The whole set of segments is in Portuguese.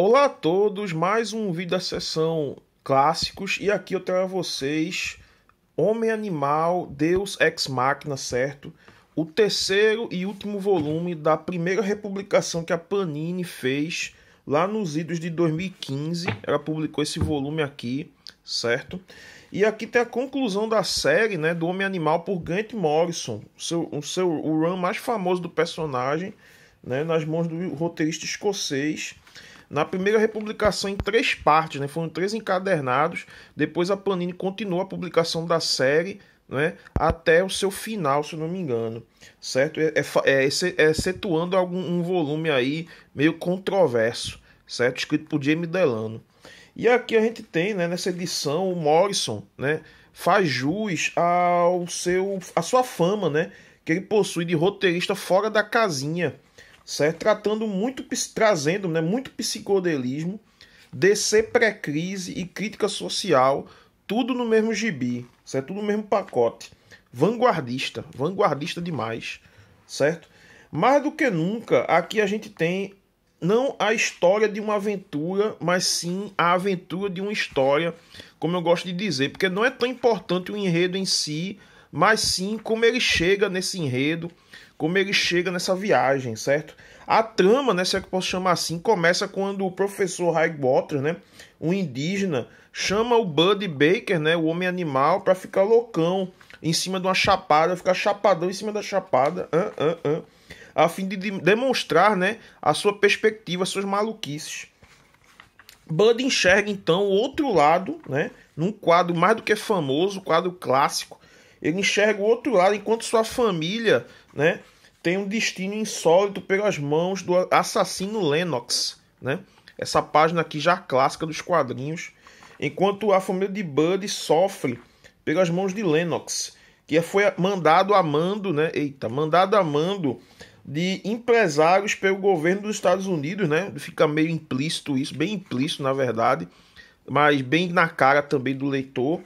Olá a todos, mais um vídeo da sessão clássicos e aqui eu trago a vocês Homem Animal, Deus Ex Machina, certo? O terceiro e último volume da primeira republicação que a Panini fez lá nos idos de 2015, ela publicou esse volume aqui, certo? E aqui tem a conclusão da série, né, do Homem Animal por Grant Morrison, o seu, o seu o run mais famoso do personagem, né, nas mãos do roteirista escocês na primeira republicação em três partes, né? foram três encadernados. Depois a Panini continuou a publicação da série né? até o seu final, se não me engano. Certo? É, é, é, é, excetuando algum um volume aí meio controverso, certo? Escrito por Jamie Delano. E aqui a gente tem, né, nessa edição, o Morrison, né, faz jus ao seu, a sua fama, né, que ele possui de roteirista fora da casinha, certo? Tratando muito, trazendo né, muito psicodelismo, descer pré-crise e crítica social, tudo no mesmo gibi, certo? Tudo no mesmo pacote. Vanguardista, vanguardista demais, certo? Mais do que nunca, aqui a gente tem não a história de uma aventura, mas sim a aventura de uma história, como eu gosto de dizer, porque não é tão importante o enredo em si, mas sim como ele chega nesse enredo, como ele chega nessa viagem, certo? A trama, né, se é que posso chamar assim, começa quando o professor Highwater, né, um indígena, chama o Bud Baker, né, o homem animal, para ficar loucão em cima de uma chapada, ficar chapadão em cima da chapada, uh, uh, uh, a fim de demonstrar, né, a sua perspectiva, as suas maluquices. Bud enxerga então o outro lado, né, num quadro mais do que famoso, quadro clássico ele enxerga o outro lado, enquanto sua família, né, tem um destino insólito pelas mãos do assassino Lennox, né? Essa página aqui já clássica dos quadrinhos, enquanto a família de Bud sofre pelas mãos de Lennox, que foi mandado a mando, né? Eita, mandado a mando de empresários pelo governo dos Estados Unidos, né? Fica meio implícito isso, bem implícito na verdade, mas bem na cara também do leitor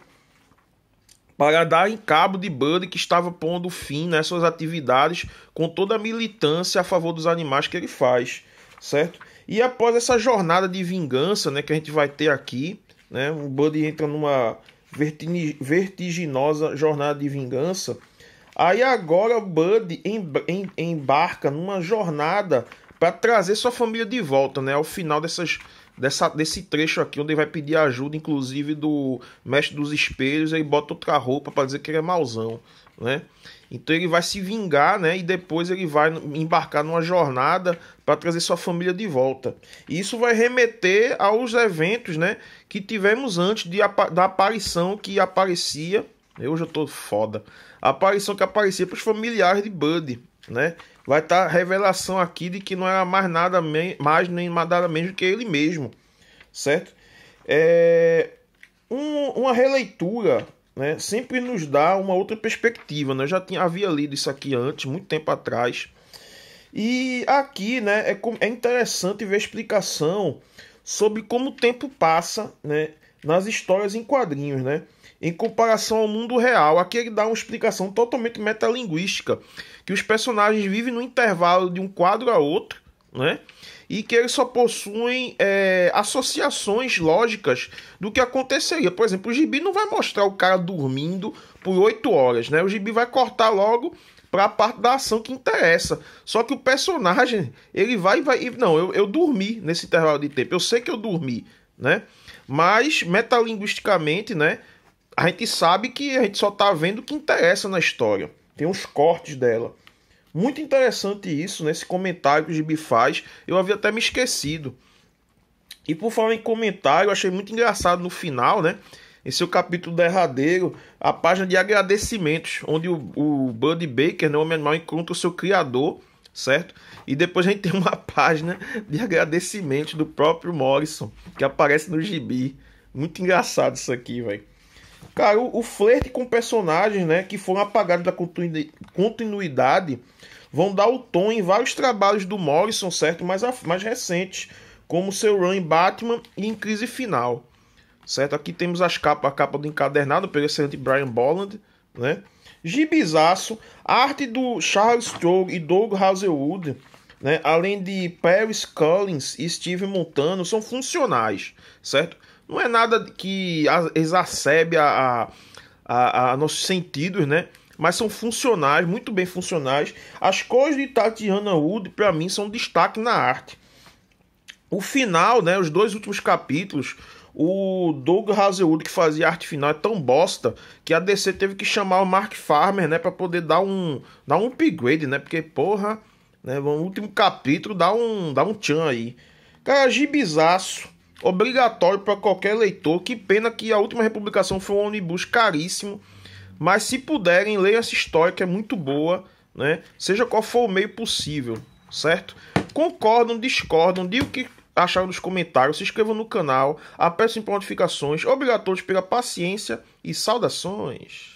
para dar em cabo de Buddy que estava pondo fim nessas atividades com toda a militância a favor dos animais que ele faz, certo? E após essa jornada de vingança, né, que a gente vai ter aqui, né, o Buddy entra numa vertiginosa jornada de vingança. Aí agora o Buddy embarca numa jornada para trazer sua família de volta, né, ao final dessas dessa, desse trecho aqui, onde ele vai pedir ajuda, inclusive, do mestre dos espelhos, ele bota outra roupa para dizer que ele é mauzão, né? Então ele vai se vingar, né? E depois ele vai embarcar numa jornada para trazer sua família de volta. E isso vai remeter aos eventos, né? Que tivemos antes de, da aparição que aparecia. Hoje eu tô foda. A aparição que aparecia para os familiares de Buddy, né? Vai estar tá revelação aqui de que não era mais nada mais nem nada menos que ele mesmo, certo? É, um, uma releitura né, sempre nos dá uma outra perspectiva. Né? Eu já tinha, havia lido isso aqui antes, muito tempo atrás. E aqui né, é, é interessante ver a explicação sobre como o tempo passa né, nas histórias em quadrinhos. Né? em comparação ao mundo real. Aqui ele dá uma explicação totalmente metalinguística, que os personagens vivem no intervalo de um quadro a outro, né? E que eles só possuem é, associações lógicas do que aconteceria. Por exemplo, o Gibi não vai mostrar o cara dormindo por 8 horas, né? O Gibi vai cortar logo para a parte da ação que interessa. Só que o personagem, ele vai e vai. Não, eu, eu dormi nesse intervalo de tempo. Eu sei que eu dormi, né? Mas metalinguisticamente, né? a gente sabe que a gente só está vendo o que interessa na história. Tem uns cortes dela. Muito interessante isso, nesse né? comentário que o Gibi faz. Eu havia até me esquecido. E por falar em comentário, eu achei muito engraçado no final, né? Esse é o capítulo derradeiro, a página de agradecimentos, onde o, o Buddy Baker, né, o homem animal, encontra o seu criador, certo? E depois a gente tem uma página de agradecimentos do próprio Morrison, que aparece no gibi. Muito engraçado isso aqui, velho. Cara, o, o flerte com personagens, né, que foram apagados da continuidade, vão dar o tom em vários trabalhos do Morrison, certo? Mais, mais recentes, como seu run em Batman e em Crise Final, certo? Aqui temos as capa, a capa do encadernado pelo excelente Brian Bolland, né? Gibizaço, arte do Charles Stroh e Doug Hazelwood, né? além de Paris Collins e Steve Montano, são funcionais, certo? não é nada que exacerbe a, a, a nossos sentidos, né? Mas são funcionais, muito bem funcionais. As cores de Tatiana Wood, para mim, são destaque na arte. O final, né? Os dois últimos capítulos, o Doug Hazelwood que fazia arte final é tão bosta que a DC teve que chamar o Mark Farmer, né, para poder dar um dar um upgrade, né? Porque porra, né, o último capítulo dá um dá um tchan aí. Cara, gibizaço obrigatório para qualquer leitor. Que pena que a última republicação foi um ônibus caríssimo. Mas se puderem, leiam essa história que é muito boa, né? Seja qual for o meio possível, certo? Concordam, discordam, digam o que acharam nos comentários, se inscrevam no canal, apertem para notificações. Obrigatórios pela paciência e saudações.